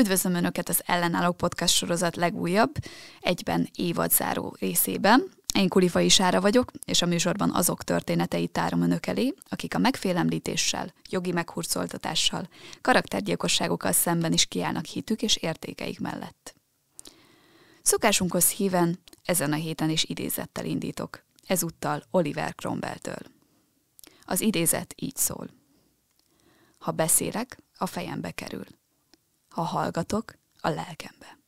Üdvözlöm Önöket az Ellenálló Podcast sorozat legújabb, egyben évadzáró részében. Én Kulifai Sára vagyok, és a műsorban azok történeteit tárom önök elé, akik a megfélemlítéssel, jogi meghurcoltatással, karaktergyilkosságokkal szemben is kiállnak hitük és értékeik mellett. Szokásunkhoz híven ezen a héten is idézettel indítok, ezúttal Oliver Cromwell-től. Az idézet így szól. Ha beszélek, a fejembe kerül ha hallgatok, a lelkembe.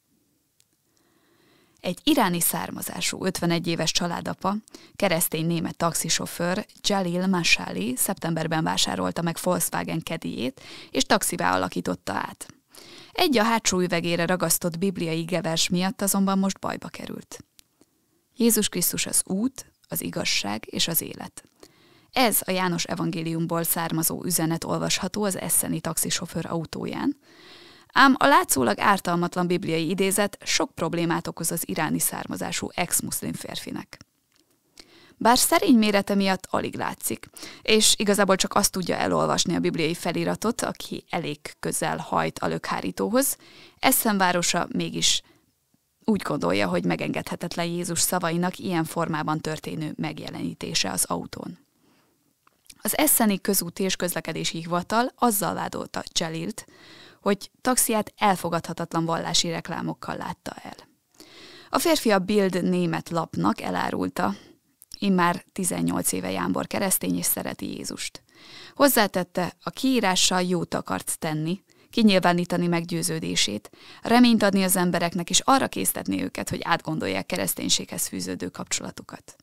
Egy iráni származású 51 éves családapa, keresztény német taxisofőr Jalil Masali szeptemberben vásárolta meg Volkswagen kedijét, és taxivá alakította át. Egy a hátsó üvegére ragasztott bibliai gevers miatt azonban most bajba került. Jézus Krisztus az út, az igazság és az élet. Ez a János evangéliumból származó üzenet olvasható az eszeni taxisofőr autóján, Ám a látszólag ártalmatlan bibliai idézet sok problémát okoz az iráni származású ex-muszlim férfinek. Bár szerény mérete miatt alig látszik, és igazából csak azt tudja elolvasni a bibliai feliratot, aki elég közel hajt a lökhárítóhoz, Eszem városa mégis úgy gondolja, hogy megengedhetetlen Jézus szavainak ilyen formában történő megjelenítése az autón. Az Eszeni közúti és közlekedési hivatal azzal vádolta Cselilt, hogy taxiát elfogadhatatlan vallási reklámokkal látta el. A férfi a Bild német lapnak elárulta, már 18 éve Jámbor keresztény és szereti Jézust. Hozzátette, a kiírással jót akart tenni, kinyilvánítani meggyőződését, reményt adni az embereknek és arra késztetni őket, hogy átgondolják kereszténységhez fűződő kapcsolatukat.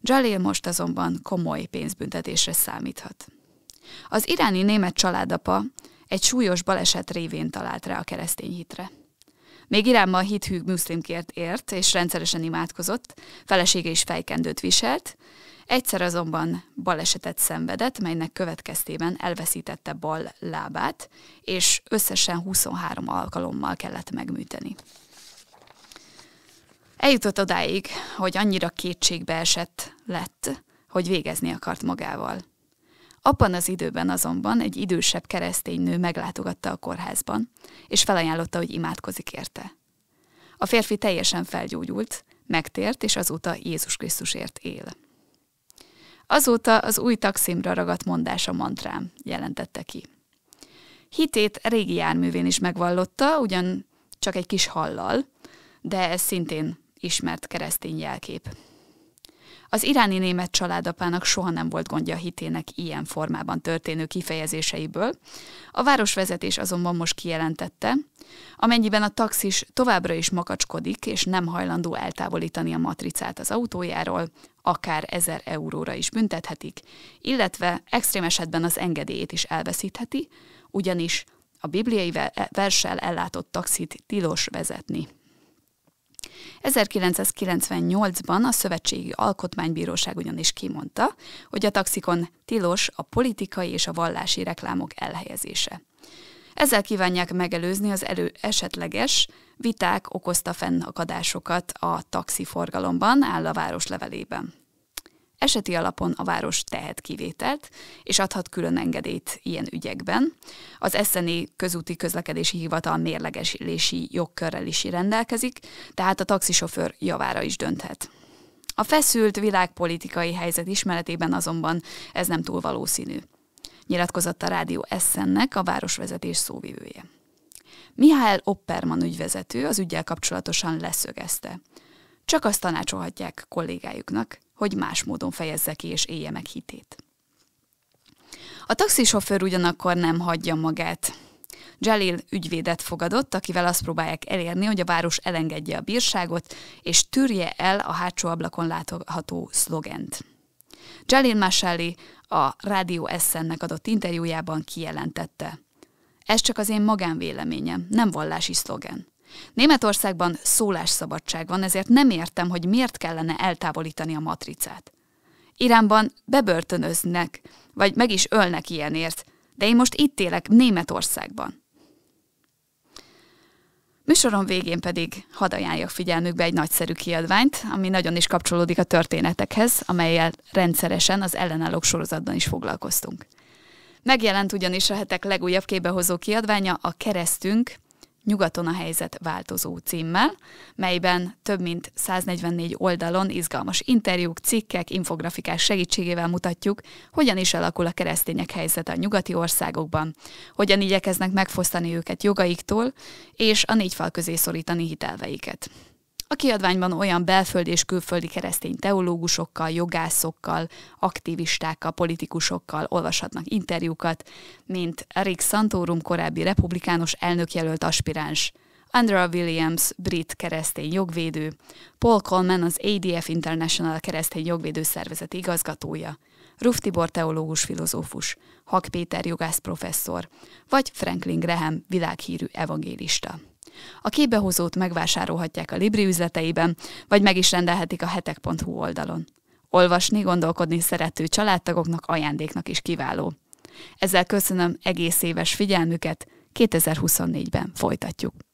Jalil most azonban komoly pénzbüntetésre számíthat. Az iráni német családapa egy súlyos baleset révén talált rá a keresztény hitre. Még Iránban hithű muszlimkért ért, és rendszeresen imádkozott, felesége is fejkendőt viselt, egyszer azonban balesetet szenvedett, melynek következtében elveszítette bal lábát, és összesen 23 alkalommal kellett megműteni. Eljutott odáig, hogy annyira kétségbeesett lett, hogy végezni akart magával. Abban az időben azonban egy idősebb keresztény nő meglátogatta a kórházban, és felajánlotta, hogy imádkozik érte. A férfi teljesen felgyógyult, megtért, és azóta Jézus Krisztusért él. Azóta az új taximra ragadt mondása mantrám jelentette ki. Hitét régi járművén is megvallotta, ugyan csak egy kis hallal, de ez szintén ismert keresztény jelkép. Az iráni német családapának soha nem volt gondja a hitének ilyen formában történő kifejezéseiből. A városvezetés azonban most kijelentette, amennyiben a taxis továbbra is makacskodik és nem hajlandó eltávolítani a matricát az autójáról, akár 1000 euróra is büntethetik, illetve extrém esetben az engedélyét is elveszítheti, ugyanis a bibliai versel ellátott taxit tilos vezetni. 1998-ban a Szövetségi Alkotmánybíróság ugyanis kimondta, hogy a taxikon tilos a politikai és a vallási reklámok elhelyezése. Ezzel kívánják megelőzni az elő esetleges viták okozta fennakadásokat a taxiforgalomban, áll a város levelében. Eseti alapon a város tehet kivételt, és adhat külön engedélyt ilyen ügyekben. Az Eszeni közúti közlekedési hivatal mérlegelési jogkörrel is rendelkezik, tehát a taxisofőr javára is dönthet. A feszült világpolitikai helyzet ismeretében azonban ez nem túl valószínű. Nyilatkozott a rádió Essennek a városvezetés szóvivője. Mihály Opperman ügyvezető az ügyel kapcsolatosan leszögezte. Csak azt tanácsolhatják kollégájuknak, hogy más módon fejezze ki és élje meg hitét. A taxisofőr ugyanakkor nem hagyja magát. Jalil ügyvédet fogadott, akivel azt próbálják elérni, hogy a város elengedje a bírságot, és tűrje el a hátsó ablakon látható szlogent. Jalil Masáli a Rádió Essennek adott interjújában kijelentette. Ez csak az én magánvéleményem, nem vallási szlogen. Németországban szólásszabadság van, ezért nem értem, hogy miért kellene eltávolítani a matricát. Iránban bebörtönöznek, vagy meg is ölnek ilyenért, de én most itt élek Németországban. Műsorom végén pedig hadd ajánljak figyelmükbe egy nagyszerű kiadványt, ami nagyon is kapcsolódik a történetekhez, amelyel rendszeresen az ellenállók sorozatban is foglalkoztunk. Megjelent ugyanis a hetek legújabb képbehozó kiadványa a Keresztünk, Nyugaton a helyzet változó címmel, melyben több mint 144 oldalon izgalmas interjúk, cikkek, infografikás segítségével mutatjuk, hogyan is alakul a keresztények helyzete a nyugati országokban, hogyan igyekeznek megfosztani őket jogaiktól, és a négy fal közé szorítani hitelveiket. A kiadványban olyan belföldi és külföldi keresztény teológusokkal, jogászokkal, aktivistákkal, politikusokkal olvashatnak interjúkat, mint Rick Santorum korábbi republikánus elnökjelölt aspiráns, Andrea Williams, brit keresztény jogvédő, Paul Coleman, az ADF International keresztény jogvédő szervezet igazgatója, Ruf Tibor teológus filozófus, Hak Péter jogász professzor, vagy Franklin Graham világhírű evangélista. A képbehozót megvásárolhatják a Libri üzleteiben, vagy meg is rendelhetik a hetek.hu oldalon. Olvasni, gondolkodni szerető családtagoknak ajándéknak is kiváló. Ezzel köszönöm egész éves figyelmüket, 2024-ben folytatjuk.